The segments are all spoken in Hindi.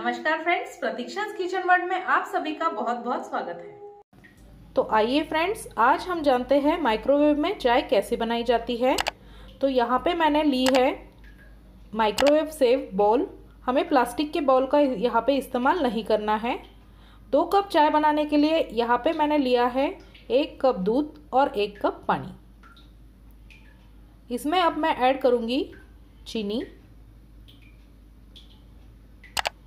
नमस्कार फ्रेंड्स प्रतीक्षा किचन वर्ड में आप सभी का बहुत बहुत स्वागत है तो आइए फ्रेंड्स आज हम जानते हैं माइक्रोवेव में चाय कैसे बनाई जाती है तो यहाँ पे मैंने ली है माइक्रोवेव सेव बॉल हमें प्लास्टिक के बॉल का यहाँ पे इस्तेमाल नहीं करना है दो कप चाय बनाने के लिए यहाँ पे मैंने लिया है एक कप दूध और एक कप पानी इसमें अब मैं ऐड करूँगी चीनी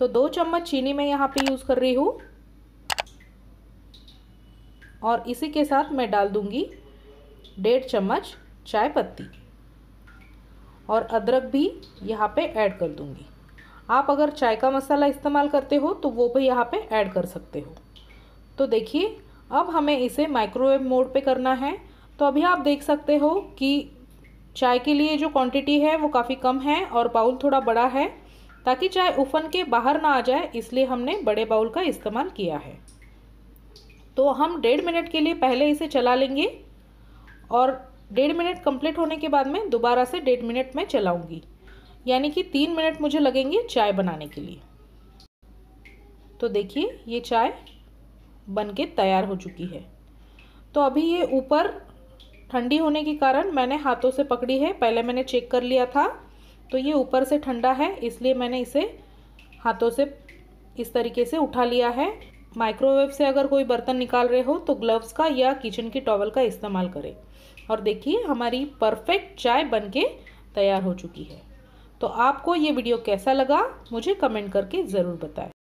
तो दो चम्मच चीनी मैं यहाँ पे यूज़ कर रही हूँ और इसी के साथ मैं डाल दूँगी डेढ़ चम्मच चाय पत्ती और अदरक भी यहाँ पे ऐड कर दूँगी आप अगर चाय का मसाला इस्तेमाल करते हो तो वो भी यहाँ पे ऐड कर सकते हो तो देखिए अब हमें इसे माइक्रोवेव मोड पे करना है तो अभी आप देख सकते हो कि चाय के लिए जो क्वांटिटी है वो काफ़ी कम है और बाउल थोड़ा बड़ा है ताकि चाय उफन के बाहर ना आ जाए इसलिए हमने बड़े बाउल का इस्तेमाल किया है तो हम डेढ़ मिनट के लिए पहले इसे चला लेंगे और डेढ़ मिनट कंप्लीट होने के बाद में दोबारा से डेढ़ मिनट में चलाऊंगी यानी कि तीन मिनट मुझे लगेंगे चाय बनाने के लिए तो देखिए ये चाय बन के तैयार हो चुकी है तो अभी ये ऊपर ठंडी होने के कारण मैंने हाथों से पकड़ी है पहले मैंने चेक कर लिया था तो ये ऊपर से ठंडा है इसलिए मैंने इसे हाथों से इस तरीके से उठा लिया है माइक्रोवेव से अगर कोई बर्तन निकाल रहे हो तो ग्लव्स का या किचन की टॉवल का इस्तेमाल करें और देखिए हमारी परफेक्ट चाय बनके तैयार हो चुकी है तो आपको ये वीडियो कैसा लगा मुझे कमेंट करके ज़रूर बताएं